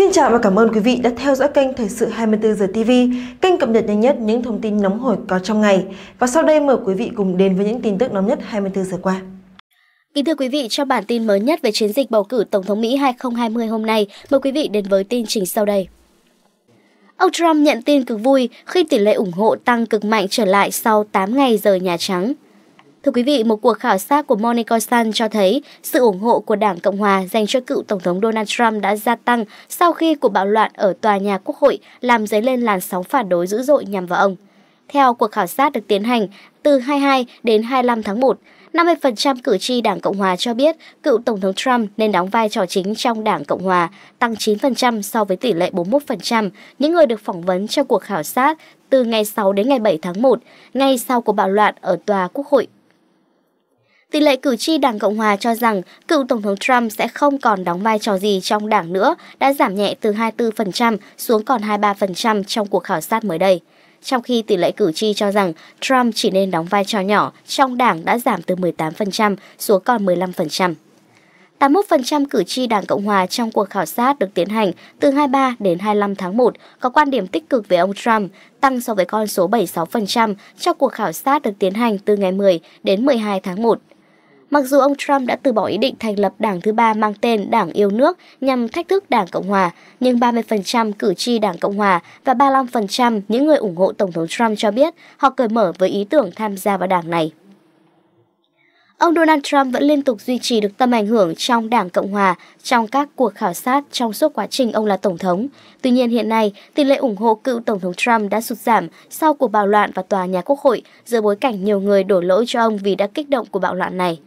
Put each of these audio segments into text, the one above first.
Xin chào và cảm ơn quý vị đã theo dõi kênh Thời sự 24 giờ TV, kênh cập nhật nhanh nhất những thông tin nóng hổi có trong ngày. Và sau đây mời quý vị cùng đến với những tin tức nóng nhất 24 giờ qua. Kính thưa quý vị, cho bản tin mới nhất về chiến dịch bầu cử Tổng thống Mỹ 2020 hôm nay, mời quý vị đến với tin trình sau đây. Ông Trump nhận tin cực vui khi tỷ lệ ủng hộ tăng cực mạnh trở lại sau 8 ngày rời Nhà Trắng. Thưa quý vị, một cuộc khảo sát của Monaco Sun cho thấy sự ủng hộ của Đảng Cộng Hòa dành cho cựu Tổng thống Donald Trump đã gia tăng sau khi cuộc bạo loạn ở tòa nhà Quốc hội làm dấy lên làn sóng phản đối dữ dội nhằm vào ông. Theo cuộc khảo sát được tiến hành từ 22 đến 25 tháng 1, 50% cử tri Đảng Cộng Hòa cho biết cựu Tổng thống Trump nên đóng vai trò chính trong Đảng Cộng Hòa, tăng 9% so với tỷ lệ 41% những người được phỏng vấn trong cuộc khảo sát từ ngày 6 đến ngày 7 tháng 1, ngay sau cuộc bạo loạn ở tòa Quốc hội Tỷ lệ cử tri Đảng Cộng Hòa cho rằng cựu Tổng thống Trump sẽ không còn đóng vai trò gì trong đảng nữa đã giảm nhẹ từ 24% xuống còn 23% trong cuộc khảo sát mới đây. Trong khi tỷ lệ cử tri cho rằng Trump chỉ nên đóng vai trò nhỏ trong đảng đã giảm từ 18% xuống còn 15%. 81% cử tri Đảng Cộng Hòa trong cuộc khảo sát được tiến hành từ 23 đến 25 tháng 1 có quan điểm tích cực về ông Trump, tăng so với con số 76% trong cuộc khảo sát được tiến hành từ ngày 10 đến 12 tháng 1. Mặc dù ông Trump đã từ bỏ ý định thành lập đảng thứ ba mang tên Đảng Yêu Nước nhằm thách thức Đảng Cộng Hòa, nhưng 30% cử tri Đảng Cộng Hòa và 35% những người ủng hộ Tổng thống Trump cho biết họ cởi mở với ý tưởng tham gia vào đảng này. Ông Donald Trump vẫn liên tục duy trì được tầm ảnh hưởng trong Đảng Cộng Hòa trong các cuộc khảo sát trong suốt quá trình ông là Tổng thống. Tuy nhiên hiện nay, tỷ lệ ủng hộ cựu Tổng thống Trump đã sụt giảm sau cuộc bạo loạn và tòa nhà quốc hội giữa bối cảnh nhiều người đổ lỗi cho ông vì đã kích động của bạo loạn này.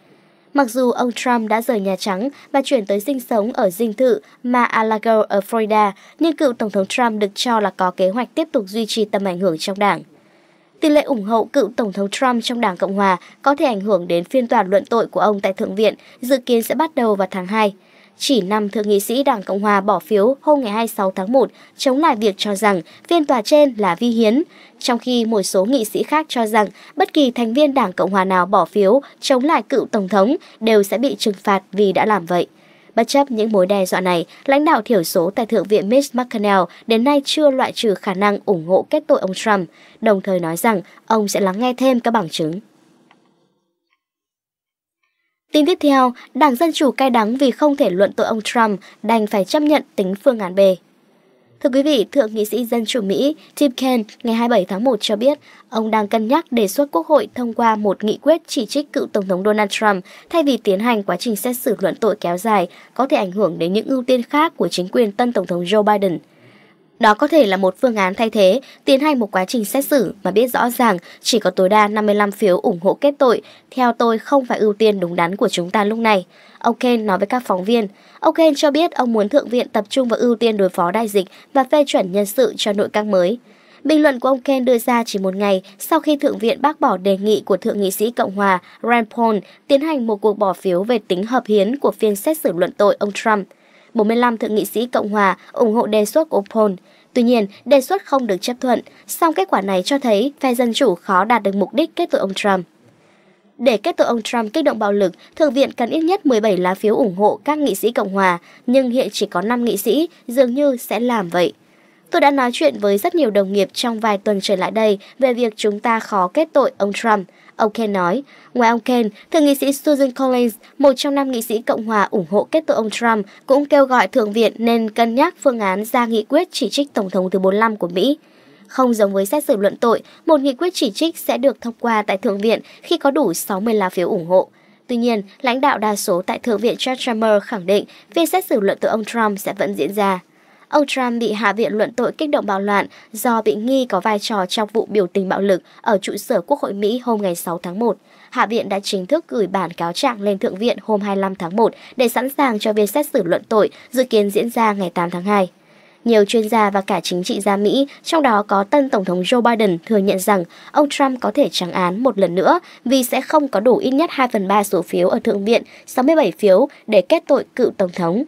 Mặc dù ông Trump đã rời Nhà Trắng và chuyển tới sinh sống ở dinh thự Mar-a-Lago ở Florida, nhưng cựu Tổng thống Trump được cho là có kế hoạch tiếp tục duy trì tầm ảnh hưởng trong đảng. Tỷ lệ ủng hộ cựu Tổng thống Trump trong Đảng Cộng Hòa có thể ảnh hưởng đến phiên tòa luận tội của ông tại Thượng viện, dự kiến sẽ bắt đầu vào tháng 2 chỉ năm thượng nghị sĩ Đảng Cộng Hòa bỏ phiếu hôm ngày 26 tháng 1 chống lại việc cho rằng phiên tòa trên là vi hiến, trong khi một số nghị sĩ khác cho rằng bất kỳ thành viên Đảng Cộng Hòa nào bỏ phiếu chống lại cựu Tổng thống đều sẽ bị trừng phạt vì đã làm vậy. Bất chấp những mối đe dọa này, lãnh đạo thiểu số tại Thượng viện Mitch McConnell đến nay chưa loại trừ khả năng ủng hộ kết tội ông Trump, đồng thời nói rằng ông sẽ lắng nghe thêm các bằng chứng. Tin tiếp theo, Đảng Dân Chủ cay đắng vì không thể luận tội ông Trump, đành phải chấp nhận tính phương án B. Thưa quý vị, Thượng nghị sĩ Dân Chủ Mỹ Tim Kaine ngày 27 tháng 1 cho biết ông đang cân nhắc đề xuất Quốc hội thông qua một nghị quyết chỉ trích cựu Tổng thống Donald Trump thay vì tiến hành quá trình xét xử luận tội kéo dài có thể ảnh hưởng đến những ưu tiên khác của chính quyền tân Tổng thống Joe Biden – đó có thể là một phương án thay thế, tiến hành một quá trình xét xử mà biết rõ ràng chỉ có tối đa 55 phiếu ủng hộ kết tội, theo tôi không phải ưu tiên đúng đắn của chúng ta lúc này. Ông Kane nói với các phóng viên. Ông Kane cho biết ông muốn Thượng viện tập trung vào ưu tiên đối phó đại dịch và phê chuẩn nhân sự cho nội các mới. Bình luận của ông Ken đưa ra chỉ một ngày sau khi Thượng viện bác bỏ đề nghị của Thượng nghị sĩ Cộng hòa Rand Paul tiến hành một cuộc bỏ phiếu về tính hợp hiến của phiên xét xử luận tội ông Trump. 45 thượng nghị sĩ Cộng hòa ủng hộ đề xuất của Paul. Tuy nhiên, đề xuất không được chấp thuận, song kết quả này cho thấy phe Dân Chủ khó đạt được mục đích kết tội ông Trump. Để kết tội ông Trump kích động bạo lực, Thượng viện cần ít nhất 17 lá phiếu ủng hộ các nghị sĩ Cộng hòa, nhưng hiện chỉ có 5 nghị sĩ dường như sẽ làm vậy. Tôi đã nói chuyện với rất nhiều đồng nghiệp trong vài tuần trở lại đây về việc chúng ta khó kết tội ông Trump. Ông Ken nói, ngoài ông Ken, thượng nghị sĩ Susan Collins, một trong năm nghị sĩ Cộng hòa ủng hộ kết tội ông Trump, cũng kêu gọi Thượng viện nên cân nhắc phương án ra nghị quyết chỉ trích Tổng thống thứ 45 của Mỹ. Không giống với xét xử luận tội, một nghị quyết chỉ trích sẽ được thông qua tại Thượng viện khi có đủ 60 lá phiếu ủng hộ. Tuy nhiên, lãnh đạo đa số tại Thượng viện Chuck Schumer khẳng định phiên xét xử luận tội ông Trump sẽ vẫn diễn ra. Ông Trump bị Hạ viện luận tội kích động bạo loạn do bị nghi có vai trò trong vụ biểu tình bạo lực ở trụ sở Quốc hội Mỹ hôm ngày 6 tháng 1. Hạ viện đã chính thức gửi bản cáo trạng lên Thượng viện hôm 25 tháng 1 để sẵn sàng cho việc xét xử luận tội dự kiến diễn ra ngày 8 tháng 2. Nhiều chuyên gia và cả chính trị gia Mỹ, trong đó có tân Tổng thống Joe Biden thừa nhận rằng ông Trump có thể trắng án một lần nữa vì sẽ không có đủ ít nhất 2 phần 3 số phiếu ở Thượng viện, 67 phiếu để kết tội cựu Tổng thống.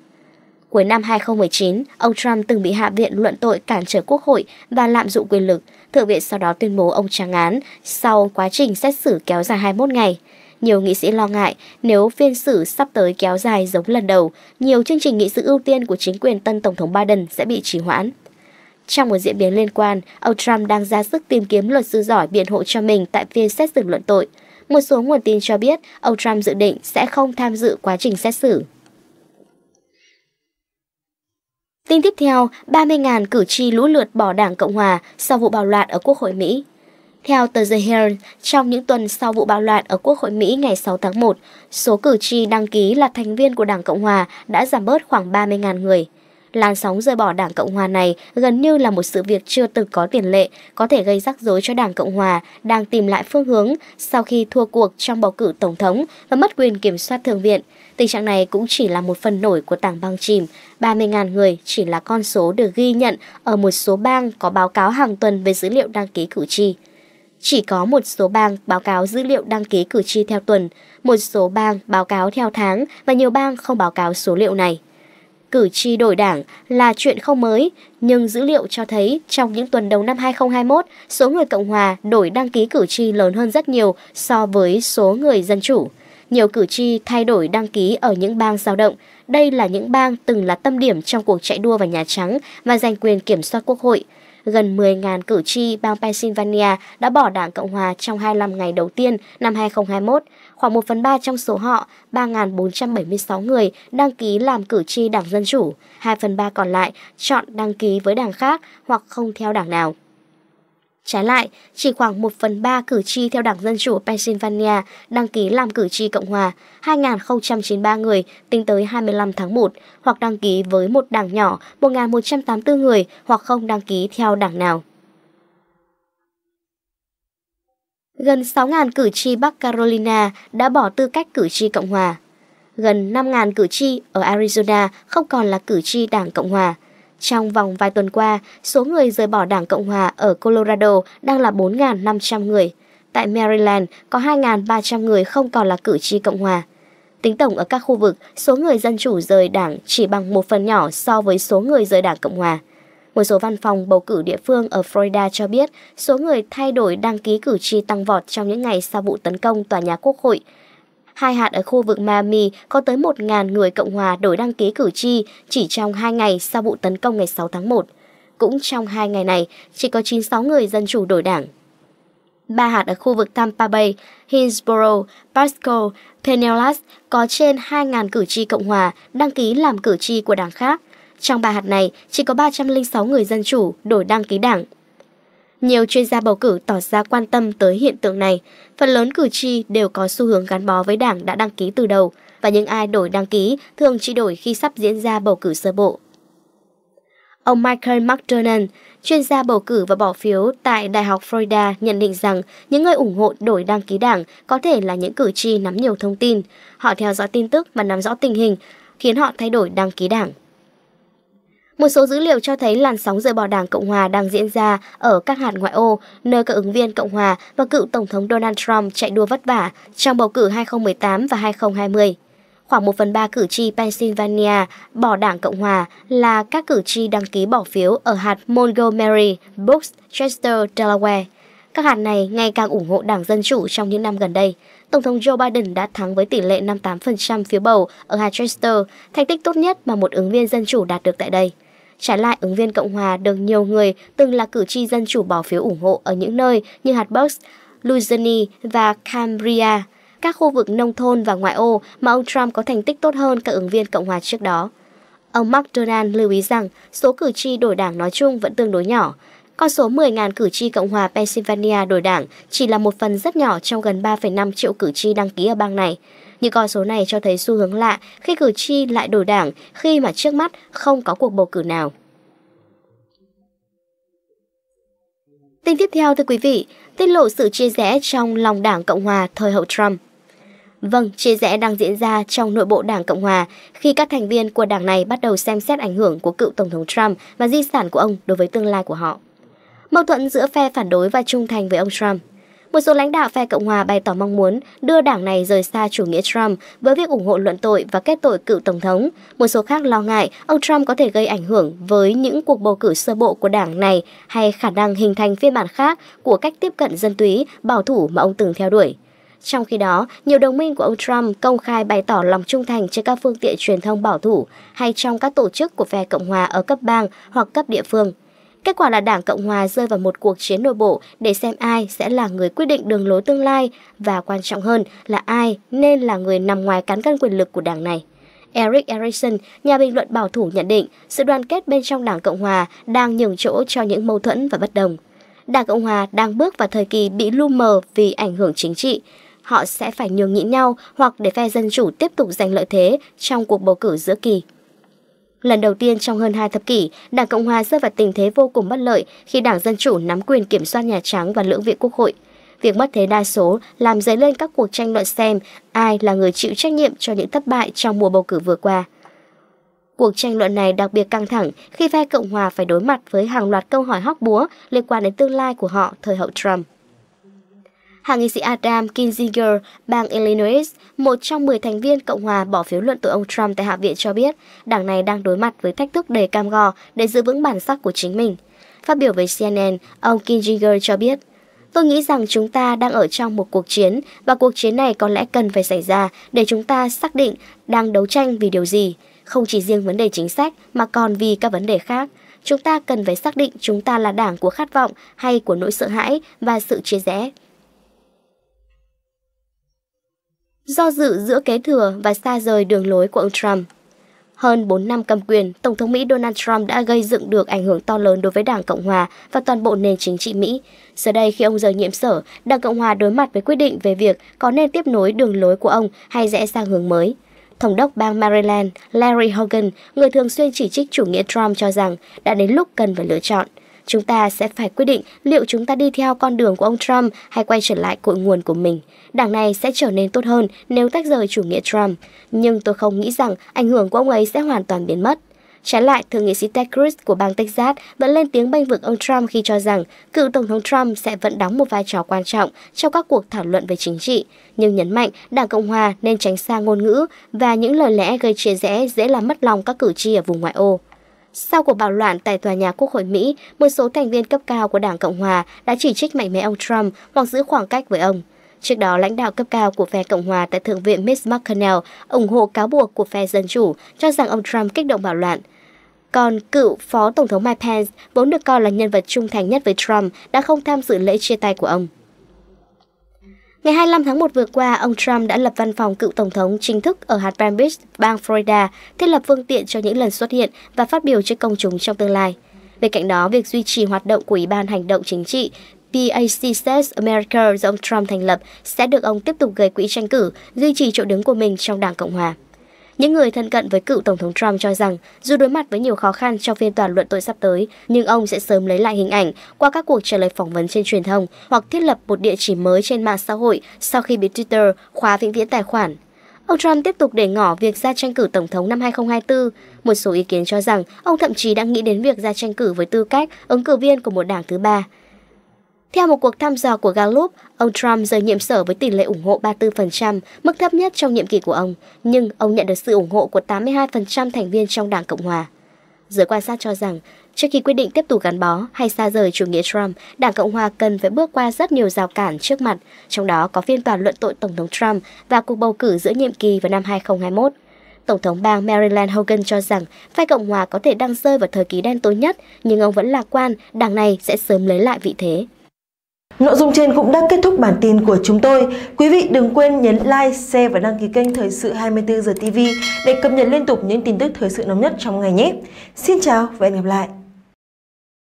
Cuối năm 2019, ông Trump từng bị Hạ viện luận tội cản trở Quốc hội và lạm dụng quyền lực. Thượng viện sau đó tuyên bố ông tráng án sau quá trình xét xử kéo dài 21 ngày. Nhiều nghị sĩ lo ngại nếu phiên xử sắp tới kéo dài giống lần đầu, nhiều chương trình nghị sự ưu tiên của chính quyền tân Tổng thống Biden sẽ bị trì hoãn. Trong một diễn biến liên quan, ông Trump đang ra sức tìm kiếm luật sư giỏi biện hộ cho mình tại phiên xét xử luận tội. Một số nguồn tin cho biết ông Trump dự định sẽ không tham dự quá trình xét xử. Tin tiếp theo, 30.000 cử tri lũ lượt bỏ Đảng Cộng Hòa sau vụ bạo loạn ở Quốc hội Mỹ. Theo tờ The Herald, trong những tuần sau vụ bạo loạn ở Quốc hội Mỹ ngày 6 tháng 1, số cử tri đăng ký là thành viên của Đảng Cộng Hòa đã giảm bớt khoảng 30.000 người. Làn sóng rời bỏ Đảng Cộng Hòa này gần như là một sự việc chưa từng có tiền lệ, có thể gây rắc rối cho Đảng Cộng Hòa đang tìm lại phương hướng sau khi thua cuộc trong bầu cử Tổng thống và mất quyền kiểm soát Thượng viện – Tình trạng này cũng chỉ là một phần nổi của tảng băng chìm. 30.000 người chỉ là con số được ghi nhận ở một số bang có báo cáo hàng tuần về dữ liệu đăng ký cử tri. Chỉ có một số bang báo cáo dữ liệu đăng ký cử tri theo tuần, một số bang báo cáo theo tháng và nhiều bang không báo cáo số liệu này. Cử tri đổi đảng là chuyện không mới, nhưng dữ liệu cho thấy trong những tuần đầu năm 2021, số người Cộng Hòa đổi đăng ký cử tri lớn hơn rất nhiều so với số người Dân Chủ. Nhiều cử tri thay đổi đăng ký ở những bang giao động. Đây là những bang từng là tâm điểm trong cuộc chạy đua vào Nhà Trắng và giành quyền kiểm soát quốc hội. Gần 10.000 cử tri bang Pennsylvania đã bỏ Đảng Cộng Hòa trong 25 ngày đầu tiên năm 2021. Khoảng 1 phần 3 trong số họ, 3.476 người, đăng ký làm cử tri Đảng Dân Chủ. 2 phần 3 còn lại chọn đăng ký với đảng khác hoặc không theo đảng nào. Trái lại, chỉ khoảng 1 phần 3 cử tri theo Đảng Dân Chủ Pennsylvania đăng ký làm cử tri Cộng Hòa, 2.093 người tính tới 25 tháng 1, hoặc đăng ký với một đảng nhỏ, 1.184 người, hoặc không đăng ký theo đảng nào. Gần 6.000 cử tri Bắc Carolina đã bỏ tư cách cử tri Cộng Hòa. Gần 5.000 cử tri ở Arizona không còn là cử tri Đảng Cộng Hòa – trong vòng vài tuần qua, số người rời bỏ Đảng Cộng Hòa ở Colorado đang là 4.500 người. Tại Maryland, có 2.300 người không còn là cử tri Cộng Hòa. Tính tổng ở các khu vực, số người dân chủ rời đảng chỉ bằng một phần nhỏ so với số người rời đảng Cộng Hòa. Một số văn phòng bầu cử địa phương ở Florida cho biết số người thay đổi đăng ký cử tri tăng vọt trong những ngày sau vụ tấn công tòa nhà quốc hội, hai hạt ở khu vực Miami có tới 1.000 người Cộng hòa đổi đăng ký cử tri chỉ trong 2 ngày sau vụ tấn công ngày 6 tháng 1. Cũng trong 2 ngày này, chỉ có 96 người dân chủ đổi đảng. Ba hạt ở khu vực Tampa Bay, Hillsborough, Pasco, Pinellas có trên 2.000 cử tri Cộng hòa đăng ký làm cử tri của đảng khác. Trong ba hạt này, chỉ có 306 người dân chủ đổi đăng ký đảng, nhiều chuyên gia bầu cử tỏ ra quan tâm tới hiện tượng này. Phần lớn cử tri đều có xu hướng gắn bó với đảng đã đăng ký từ đầu, và những ai đổi đăng ký thường chỉ đổi khi sắp diễn ra bầu cử sơ bộ. Ông Michael McDonald, chuyên gia bầu cử và bỏ phiếu tại Đại học Florida nhận định rằng những người ủng hộ đổi đăng ký đảng có thể là những cử tri nắm nhiều thông tin. Họ theo dõi tin tức và nắm rõ tình hình, khiến họ thay đổi đăng ký đảng. Một số dữ liệu cho thấy làn sóng rời bỏ Đảng Cộng hòa đang diễn ra ở các hạt ngoại ô, nơi các ứng viên Cộng hòa và cựu Tổng thống Donald Trump chạy đua vất vả trong bầu cử 2018 và 2020. Khoảng 1 phần 3 cử tri Pennsylvania bỏ Đảng Cộng hòa là các cử tri đăng ký bỏ phiếu ở hạt Montgomery, Brooks, Chester, Delaware. Các hạt này ngày càng ủng hộ Đảng Dân Chủ trong những năm gần đây. Tổng thống Joe Biden đã thắng với tỷ lệ 58% phiếu bầu ở hạt Chester, thành tích tốt nhất mà một ứng viên Dân Chủ đạt được tại đây. Trái lại, ứng viên Cộng hòa được nhiều người từng là cử tri dân chủ bỏ phiếu ủng hộ ở những nơi như hạt Box, Luzini và Cambria, các khu vực nông thôn và ngoại ô mà ông Trump có thành tích tốt hơn các ứng viên Cộng hòa trước đó. Ông McDonald lưu ý rằng số cử tri đổi đảng nói chung vẫn tương đối nhỏ. Con số 10.000 cử tri Cộng hòa Pennsylvania đổi đảng chỉ là một phần rất nhỏ trong gần 3,5 triệu cử tri đăng ký ở bang này. Những con số này cho thấy xu hướng lạ khi cử tri lại đổi đảng khi mà trước mắt không có cuộc bầu cử nào. Tin tiếp theo thưa quý vị, tiết lộ sự chia rẽ trong lòng đảng Cộng Hòa thời hậu Trump. Vâng, chia rẽ đang diễn ra trong nội bộ Đảng Cộng Hòa khi các thành viên của đảng này bắt đầu xem xét ảnh hưởng của cựu Tổng thống Trump và di sản của ông đối với tương lai của họ. Mâu thuẫn giữa phe phản đối và trung thành với ông Trump một số lãnh đạo phe Cộng hòa bày tỏ mong muốn đưa đảng này rời xa chủ nghĩa Trump với việc ủng hộ luận tội và kết tội cựu tổng thống. Một số khác lo ngại ông Trump có thể gây ảnh hưởng với những cuộc bầu cử sơ bộ của đảng này hay khả năng hình thành phiên bản khác của cách tiếp cận dân túy bảo thủ mà ông từng theo đuổi. Trong khi đó, nhiều đồng minh của ông Trump công khai bày tỏ lòng trung thành trên các phương tiện truyền thông bảo thủ hay trong các tổ chức của phe Cộng hòa ở cấp bang hoặc cấp địa phương. Kết quả là Đảng Cộng Hòa rơi vào một cuộc chiến nội bộ để xem ai sẽ là người quyết định đường lối tương lai và quan trọng hơn là ai nên là người nằm ngoài cán cân quyền lực của đảng này. Eric Erickson, nhà bình luận bảo thủ nhận định sự đoàn kết bên trong Đảng Cộng Hòa đang nhường chỗ cho những mâu thuẫn và bất đồng. Đảng Cộng Hòa đang bước vào thời kỳ bị lu mờ vì ảnh hưởng chính trị. Họ sẽ phải nhường nhịn nhau hoặc để phe dân chủ tiếp tục giành lợi thế trong cuộc bầu cử giữa kỳ. Lần đầu tiên trong hơn hai thập kỷ, Đảng Cộng hòa rơi vào tình thế vô cùng bất lợi khi Đảng Dân chủ nắm quyền kiểm soát Nhà Trắng và lưỡng viện Quốc hội. Việc mất thế đa số làm dấy lên các cuộc tranh luận xem ai là người chịu trách nhiệm cho những thất bại trong mùa bầu cử vừa qua. Cuộc tranh luận này đặc biệt căng thẳng khi phe Cộng hòa phải đối mặt với hàng loạt câu hỏi hóc búa liên quan đến tương lai của họ thời hậu Trump hạ nghị sĩ Adam Kinzinger, bang Illinois, một trong 10 thành viên Cộng hòa bỏ phiếu luận tội ông Trump tại Hạ viện cho biết đảng này đang đối mặt với thách thức đầy cam go để giữ vững bản sắc của chính mình. Phát biểu với CNN, ông Kinzinger cho biết, Tôi nghĩ rằng chúng ta đang ở trong một cuộc chiến và cuộc chiến này có lẽ cần phải xảy ra để chúng ta xác định đang đấu tranh vì điều gì, không chỉ riêng vấn đề chính sách mà còn vì các vấn đề khác. Chúng ta cần phải xác định chúng ta là đảng của khát vọng hay của nỗi sợ hãi và sự chia rẽ. do dự giữa kế thừa và xa rời đường lối của ông Trump. Hơn 4 năm cầm quyền, Tổng thống Mỹ Donald Trump đã gây dựng được ảnh hưởng to lớn đối với Đảng Cộng Hòa và toàn bộ nền chính trị Mỹ. Giờ đây, khi ông rời nhiệm sở, Đảng Cộng Hòa đối mặt với quyết định về việc có nên tiếp nối đường lối của ông hay rẽ sang hướng mới. Thống đốc bang Maryland Larry Hogan, người thường xuyên chỉ trích chủ nghĩa Trump cho rằng đã đến lúc cần phải lựa chọn – Chúng ta sẽ phải quyết định liệu chúng ta đi theo con đường của ông Trump hay quay trở lại cội nguồn của mình. Đảng này sẽ trở nên tốt hơn nếu tách rời chủ nghĩa Trump. Nhưng tôi không nghĩ rằng ảnh hưởng của ông ấy sẽ hoàn toàn biến mất. Trái lại, thượng nghị sĩ Ted Cruz của bang Texas vẫn lên tiếng bênh vực ông Trump khi cho rằng cựu Tổng thống Trump sẽ vẫn đóng một vai trò quan trọng trong các cuộc thảo luận về chính trị, nhưng nhấn mạnh Đảng Cộng Hòa nên tránh xa ngôn ngữ và những lời lẽ gây chia rẽ dễ làm mất lòng các cử tri ở vùng ngoại ô. Sau cuộc bạo loạn tại tòa nhà Quốc hội Mỹ, một số thành viên cấp cao của Đảng Cộng Hòa đã chỉ trích mạnh mẽ ông Trump hoặc giữ khoảng cách với ông. Trước đó, lãnh đạo cấp cao của phe Cộng hòa tại Thượng viện Mitch McConnell ủng hộ cáo buộc của phe Dân Chủ cho rằng ông Trump kích động bạo loạn. Còn cựu Phó Tổng thống Mike Pence, vốn được coi là nhân vật trung thành nhất với Trump, đã không tham dự lễ chia tay của ông. Ngày 25 tháng 1 vừa qua, ông Trump đã lập văn phòng cựu tổng thống chính thức ở hạt Palm Beach, bang Florida, thiết lập phương tiện cho những lần xuất hiện và phát biểu trước công chúng trong tương lai. Bên cạnh đó, việc duy trì hoạt động của Ủy ban Hành động Chính trị PACSS America do ông Trump thành lập sẽ được ông tiếp tục gây quỹ tranh cử, duy trì chỗ đứng của mình trong Đảng Cộng Hòa. Những người thân cận với cựu Tổng thống Trump cho rằng dù đối mặt với nhiều khó khăn trong phiên tòa luận tội sắp tới, nhưng ông sẽ sớm lấy lại hình ảnh qua các cuộc trả lời phỏng vấn trên truyền thông hoặc thiết lập một địa chỉ mới trên mạng xã hội sau khi bị Twitter khóa vĩnh viễn tài khoản. Ông Trump tiếp tục để ngỏ việc ra tranh cử Tổng thống năm 2024. Một số ý kiến cho rằng ông thậm chí đã nghĩ đến việc ra tranh cử với tư cách ứng cử viên của một đảng thứ ba. Theo một cuộc thăm dò của Gallup, ông Trump rời nhiệm sở với tỷ lệ ủng hộ 34%, mức thấp nhất trong nhiệm kỳ của ông, nhưng ông nhận được sự ủng hộ của 82% thành viên trong Đảng Cộng Hòa. Giới quan sát cho rằng, trước khi quyết định tiếp tục gắn bó hay xa rời chủ nghĩa Trump, Đảng Cộng Hòa cần phải bước qua rất nhiều rào cản trước mặt, trong đó có phiên tòa luận tội Tổng thống Trump và cuộc bầu cử giữa nhiệm kỳ vào năm 2021. Tổng thống bang Maryland Hogan cho rằng phe Cộng Hòa có thể đang rơi vào thời kỳ đen tối nhất, nhưng ông vẫn lạc quan đảng này sẽ sớm lấy lại vị thế. Nội dung trên cũng đã kết thúc bản tin của chúng tôi. Quý vị đừng quên nhấn like, share và đăng ký kênh Thời sự 24 giờ TV để cập nhật liên tục những tin tức thời sự nóng nhất trong ngày nhé. Xin chào và hẹn gặp lại!